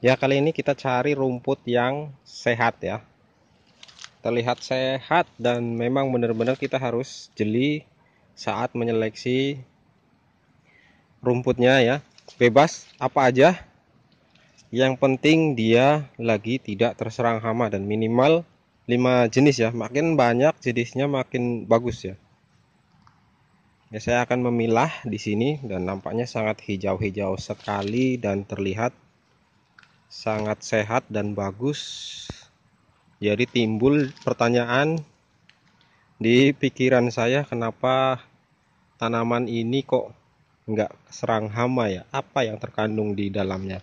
Ya kali ini kita cari rumput yang sehat ya Terlihat sehat dan memang benar-benar kita harus jeli saat menyeleksi rumputnya ya Bebas apa aja Yang penting dia lagi tidak terserang hama dan minimal 5 jenis ya Makin banyak jenisnya makin bagus ya Ya, saya akan memilah di sini dan nampaknya sangat hijau-hijau sekali dan terlihat sangat sehat dan bagus jadi timbul pertanyaan di pikiran saya kenapa tanaman ini kok nggak serang hama ya apa yang terkandung di dalamnya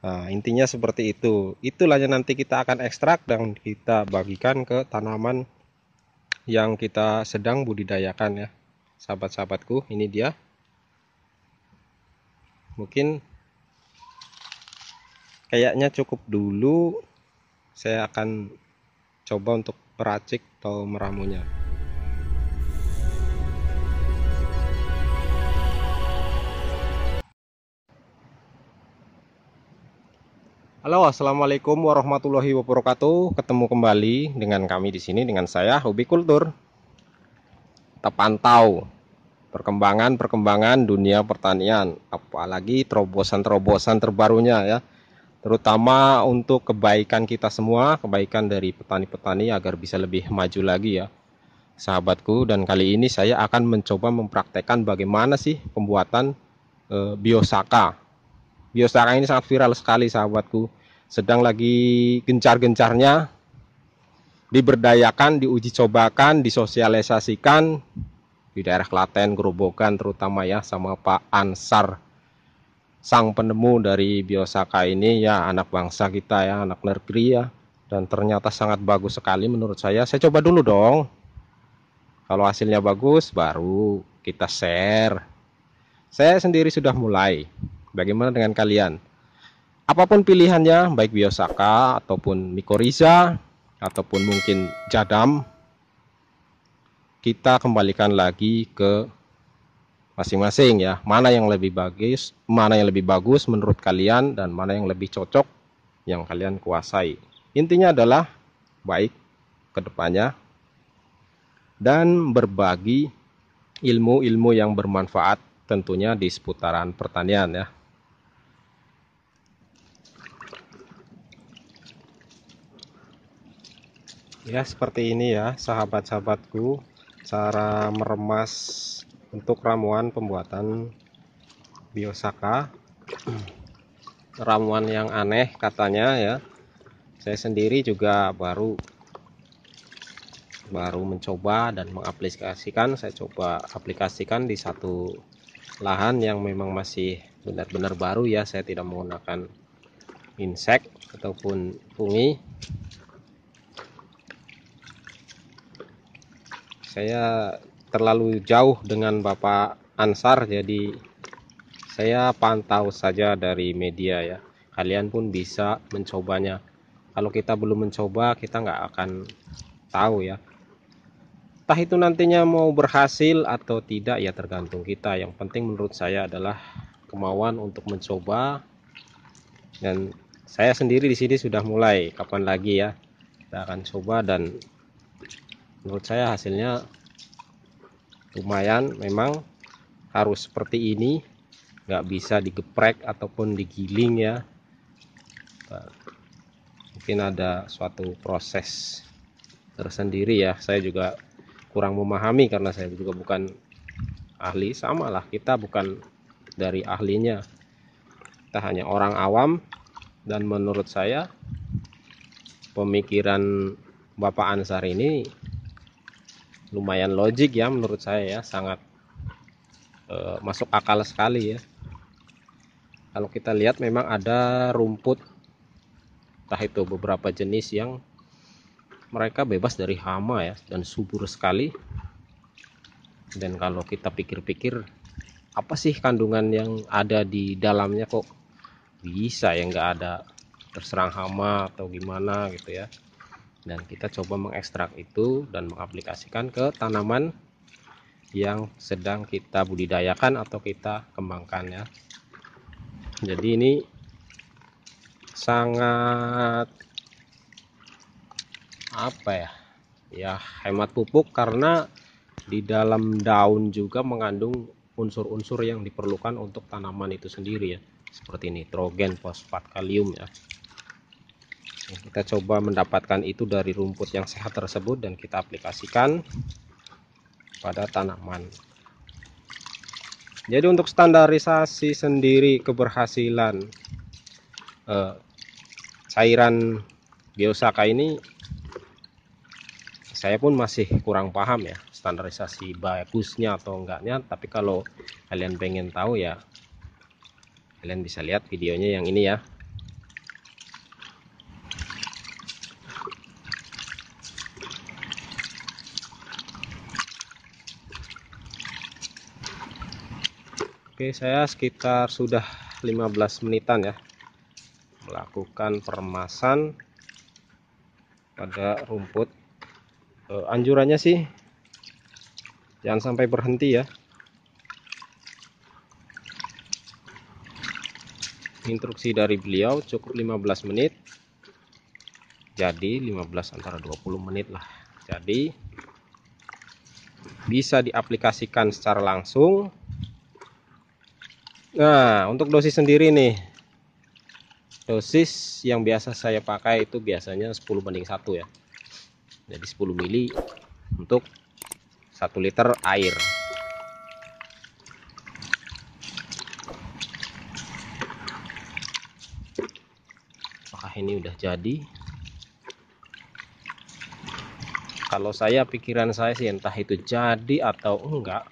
nah, intinya seperti itu itulah yang nanti kita akan ekstrak dan kita bagikan ke tanaman yang kita sedang budidayakan ya sahabat-sahabatku ini dia mungkin kayaknya cukup dulu saya akan coba untuk meracik atau meramunya Halo, assalamualaikum warahmatullahi wabarakatuh. Ketemu kembali dengan kami di sini dengan saya Hobi Kultur. Kita pantau perkembangan-perkembangan dunia pertanian, apalagi terobosan-terobosan terbarunya ya terutama untuk kebaikan kita semua, kebaikan dari petani-petani agar bisa lebih maju lagi ya. Sahabatku dan kali ini saya akan mencoba mempraktekkan bagaimana sih pembuatan e, biosaka. Biosaka ini sangat viral sekali sahabatku. Sedang lagi gencar-gencarnya diberdayakan, diuji cobakan, disosialisasikan di daerah Klaten, gerobogan terutama ya sama Pak Ansar sang penemu dari Biosaka ini ya anak bangsa kita ya anak negeri ya dan ternyata sangat bagus sekali menurut saya saya coba dulu dong kalau hasilnya bagus baru kita share saya sendiri sudah mulai bagaimana dengan kalian apapun pilihannya baik Biosaka ataupun Mikoriza ataupun mungkin Jadam kita kembalikan lagi ke masing-masing ya mana yang lebih bagus mana yang lebih bagus menurut kalian dan mana yang lebih cocok yang kalian kuasai intinya adalah baik kedepannya dan berbagi ilmu-ilmu yang bermanfaat tentunya di seputaran pertanian ya ya seperti ini ya sahabat-sahabatku cara meremas untuk ramuan pembuatan biosaka ramuan yang aneh katanya ya saya sendiri juga baru baru mencoba dan mengaplikasikan saya coba aplikasikan di satu lahan yang memang masih benar-benar baru ya saya tidak menggunakan insek ataupun fungi saya terlalu jauh dengan Bapak Ansar jadi saya pantau saja dari media ya kalian pun bisa mencobanya kalau kita belum mencoba kita nggak akan tahu ya entah itu nantinya mau berhasil atau tidak ya tergantung kita yang penting menurut saya adalah kemauan untuk mencoba dan saya sendiri di sini sudah mulai kapan lagi ya kita akan coba dan menurut saya hasilnya lumayan memang harus seperti ini nggak bisa digeprek ataupun digiling ya nah, mungkin ada suatu proses tersendiri ya saya juga kurang memahami karena saya juga bukan ahli sama lah kita bukan dari ahlinya kita hanya orang awam dan menurut saya pemikiran Bapak Ansar ini lumayan logik ya menurut saya ya sangat e, masuk akal sekali ya kalau kita lihat memang ada rumput entah itu beberapa jenis yang mereka bebas dari hama ya dan subur sekali dan kalau kita pikir-pikir apa sih kandungan yang ada di dalamnya kok bisa ya nggak ada terserang hama atau gimana gitu ya dan kita coba mengekstrak itu dan mengaplikasikan ke tanaman yang sedang kita budidayakan atau kita kembangkan ya jadi ini sangat apa ya ya hemat pupuk karena di dalam daun juga mengandung unsur-unsur yang diperlukan untuk tanaman itu sendiri ya seperti nitrogen fosfat kalium ya kita coba mendapatkan itu dari rumput yang sehat tersebut dan kita aplikasikan pada tanaman jadi untuk standarisasi sendiri keberhasilan eh, cairan biosaka ini saya pun masih kurang paham ya standarisasi bagusnya atau enggaknya tapi kalau kalian pengen tahu ya kalian bisa lihat videonya yang ini ya Oke saya sekitar sudah 15 menitan ya melakukan permasan pada rumput e, anjurannya sih jangan sampai berhenti ya instruksi dari beliau cukup 15 menit jadi 15 antara 20 menit lah jadi bisa diaplikasikan secara langsung Nah, untuk dosis sendiri nih. Dosis yang biasa saya pakai itu biasanya 10 banding 1 ya. Jadi 10 mili untuk 1 liter air. Apakah ini udah jadi? Kalau saya pikiran saya sih entah itu jadi atau enggak,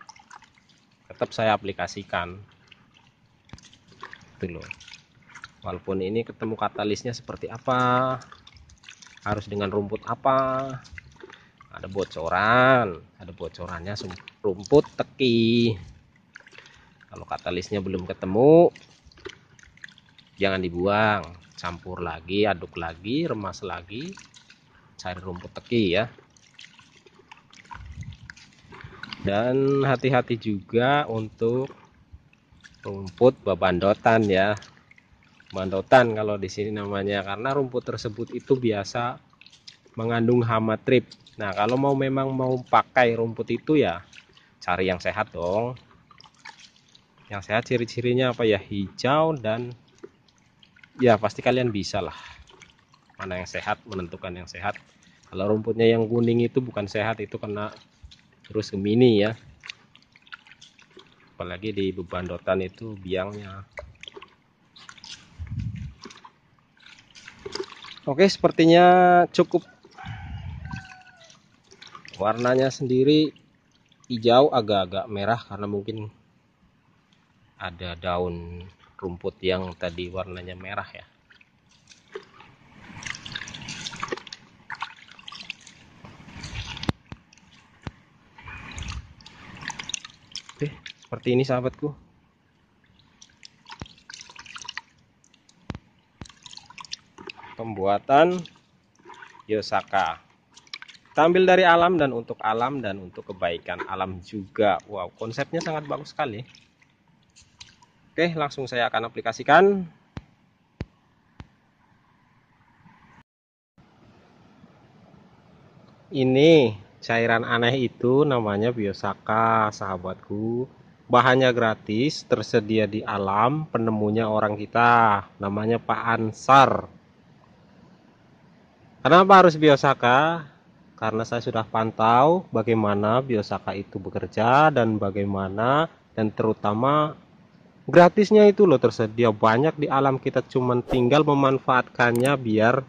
tetap saya aplikasikan gitu loh walaupun ini ketemu katalisnya seperti apa harus dengan rumput apa ada bocoran ada bocorannya rumput teki kalau katalisnya belum ketemu jangan dibuang campur lagi aduk lagi remas lagi cari rumput teki ya dan hati-hati juga untuk rumput babandotan ya bandotan kalau di sini namanya karena rumput tersebut itu biasa mengandung hama trip nah kalau mau memang mau pakai rumput itu ya cari yang sehat dong yang sehat ciri-cirinya apa ya hijau dan ya pasti kalian bisa lah mana yang sehat menentukan yang sehat kalau rumputnya yang kuning itu bukan sehat itu kena terus gemini ya apalagi di beban dotan itu biangnya oke sepertinya cukup warnanya sendiri hijau agak-agak merah karena mungkin ada daun rumput yang tadi warnanya merah ya Oke seperti ini sahabatku pembuatan Yosaka tampil dari alam dan untuk alam dan untuk kebaikan alam juga wow konsepnya sangat bagus sekali oke langsung saya akan aplikasikan ini cairan aneh itu namanya biosaka sahabatku bahannya gratis tersedia di alam penemunya orang kita namanya Pak Ansar kenapa harus biosaka karena saya sudah pantau bagaimana biosaka itu bekerja dan bagaimana dan terutama gratisnya itu loh tersedia banyak di alam kita cuman tinggal memanfaatkannya biar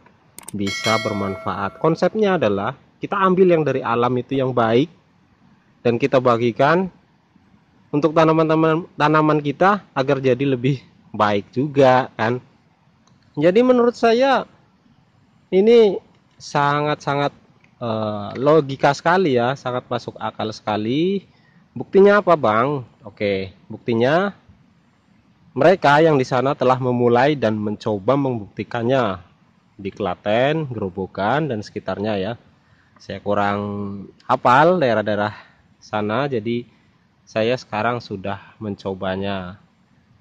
bisa bermanfaat konsepnya adalah kita ambil yang dari alam itu yang baik dan kita bagikan untuk tanaman-tanaman tanaman kita agar jadi lebih baik juga kan. Jadi menurut saya ini sangat-sangat e, logika sekali ya, sangat masuk akal sekali. Buktinya apa, Bang? Oke, buktinya mereka yang di sana telah memulai dan mencoba membuktikannya di Klaten, Gerobokan dan sekitarnya ya. Saya kurang hafal daerah-daerah sana jadi saya sekarang sudah mencobanya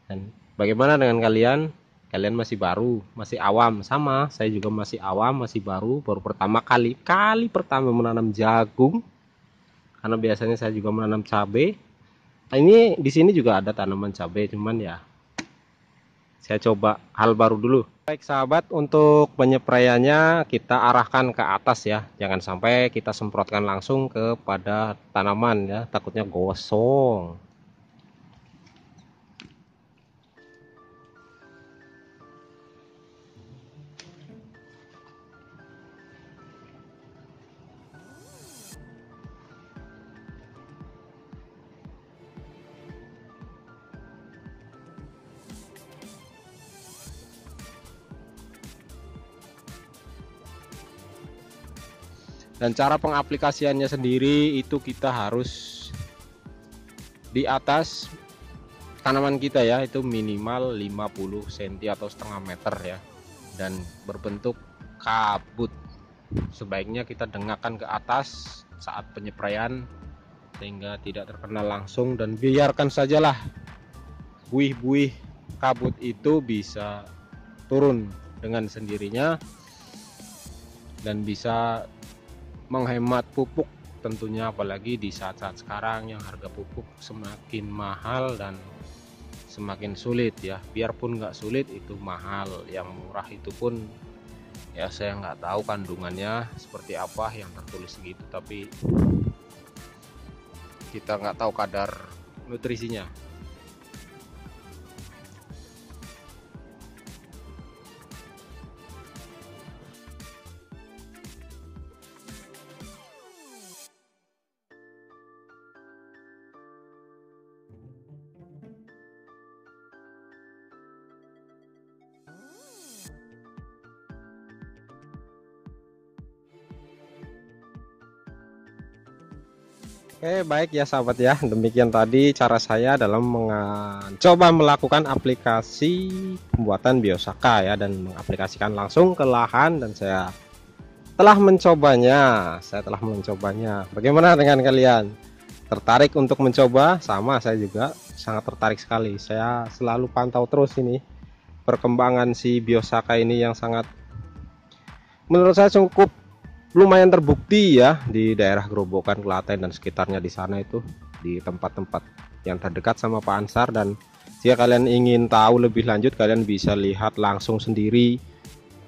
dan bagaimana dengan kalian kalian masih baru masih awam sama saya juga masih awam masih baru baru pertama kali kali pertama menanam jagung karena biasanya saya juga menanam cabai ini di sini juga ada tanaman cabai cuman ya saya coba hal baru dulu. Baik sahabat, untuk penyepraiannya kita arahkan ke atas ya. Jangan sampai kita semprotkan langsung kepada tanaman ya, takutnya gosong. dan cara pengaplikasiannya sendiri itu kita harus di atas tanaman kita ya itu minimal 50 cm atau setengah meter ya dan berbentuk kabut sebaiknya kita dengarkan ke atas saat penyepraian sehingga tidak terkena langsung dan biarkan sajalah buih-buih kabut itu bisa turun dengan sendirinya dan bisa menghemat pupuk tentunya apalagi di saat-saat sekarang yang harga pupuk semakin mahal dan semakin sulit ya biarpun nggak sulit itu mahal yang murah itu pun ya saya nggak tahu kandungannya seperti apa yang tertulis gitu tapi kita nggak tahu kadar nutrisinya Oke, baik ya sahabat ya. Demikian tadi cara saya dalam mencoba melakukan aplikasi pembuatan biosaka ya dan mengaplikasikan langsung ke lahan dan saya telah mencobanya. Saya telah mencobanya. Bagaimana dengan kalian? Tertarik untuk mencoba? Sama saya juga sangat tertarik sekali. Saya selalu pantau terus ini perkembangan si biosaka ini yang sangat menurut saya cukup lumayan terbukti ya di daerah Gerobokan Klaten dan sekitarnya di sana itu di tempat-tempat yang terdekat sama Pak Ansar dan jika kalian ingin tahu lebih lanjut kalian bisa lihat langsung sendiri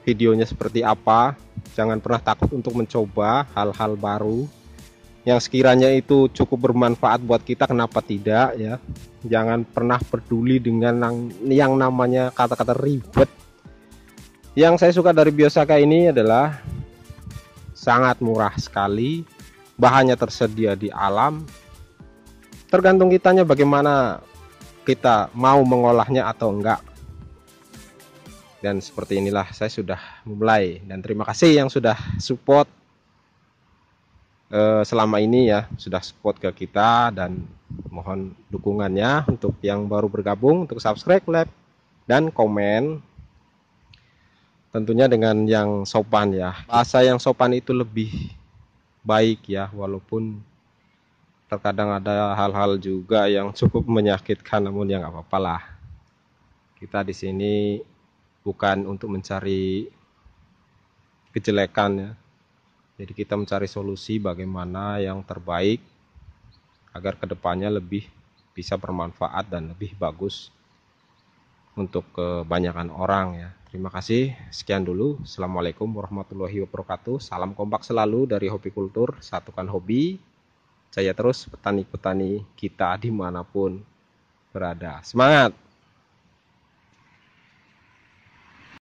videonya seperti apa jangan pernah takut untuk mencoba hal-hal baru yang sekiranya itu cukup bermanfaat buat kita kenapa tidak ya jangan pernah peduli dengan yang namanya kata-kata ribet yang saya suka dari Biosaka ini adalah sangat murah sekali bahannya tersedia di alam tergantung kitanya bagaimana kita mau mengolahnya atau enggak dan seperti inilah saya sudah memulai dan terima kasih yang sudah support eh, selama ini ya sudah support ke kita dan mohon dukungannya untuk yang baru bergabung untuk subscribe like dan komen tentunya dengan yang sopan ya hmm. bahasa yang sopan itu lebih baik ya walaupun terkadang ada hal-hal juga yang cukup menyakitkan namun yang apa apalah kita di sini bukan untuk mencari kejelekan ya jadi kita mencari solusi bagaimana yang terbaik agar kedepannya lebih bisa bermanfaat dan lebih bagus untuk kebanyakan orang ya Terima kasih, sekian dulu. Assalamualaikum warahmatullahi wabarakatuh. Salam kompak selalu dari Hobi Kultur, satukan hobi. Saya terus petani-petani kita dimanapun berada. Semangat!